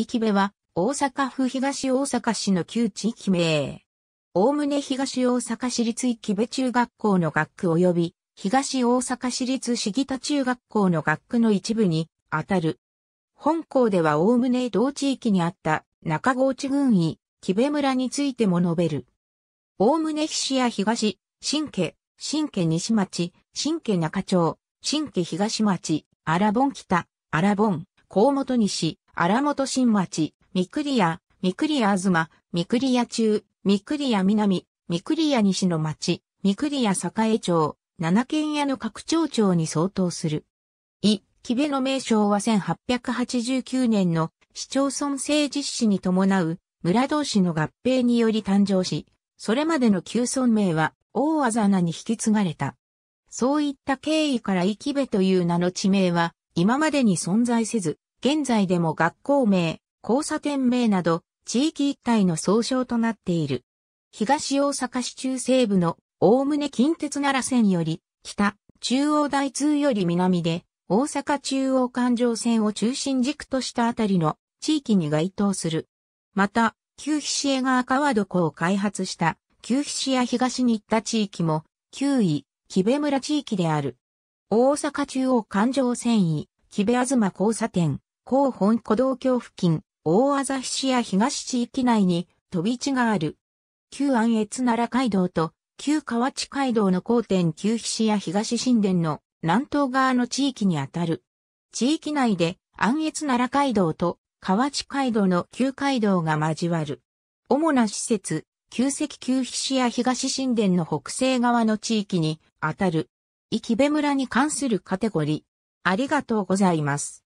駅部は、大阪府東大阪市の旧地域名。おおむね東大阪市立駅部中学校の学区及び、東大阪市立市議田中学校の学区の一部に、あたる。本校ではおおむね同地域にあった中郷地郡医、木部村についても述べる。おおむね菱屋東、新家、新家西町、新家中町、新家東町、荒本北、荒本、河本西、荒本新町、三栗屋、三栗屋東、三栗屋中、三栗屋南、三栗屋西の町、三栗屋栄町、七軒屋の各町町に相当する。い、木部の名称は1889年の市町村政実施に伴う村同士の合併により誕生し、それまでの旧村名は大あざなに引き継がれた。そういった経緯から生き部という名の地名は今までに存在せず、現在でも学校名、交差点名など、地域一帯の総称となっている。東大阪市中西部の、おおむね近鉄奈良線より、北、中央大通より南で、大阪中央環状線を中心軸としたあたりの地域に該当する。また、旧菱江川川床を開発した旧菱江東に行った地域も、旧位、木部村地域である。大阪中央環状線位、木部東交差点、広本古道橋付近、大旭市や東地域内に飛び地がある。旧安越奈良街道と旧河内街道の交点旧菱や東神殿の南東側の地域にあたる。地域内で安越奈良街道と河内街道の旧街道が交わる。主な施設、旧石旧菱や東神殿の北西側の地域にあたる。生部村に関するカテゴリー。ありがとうございます。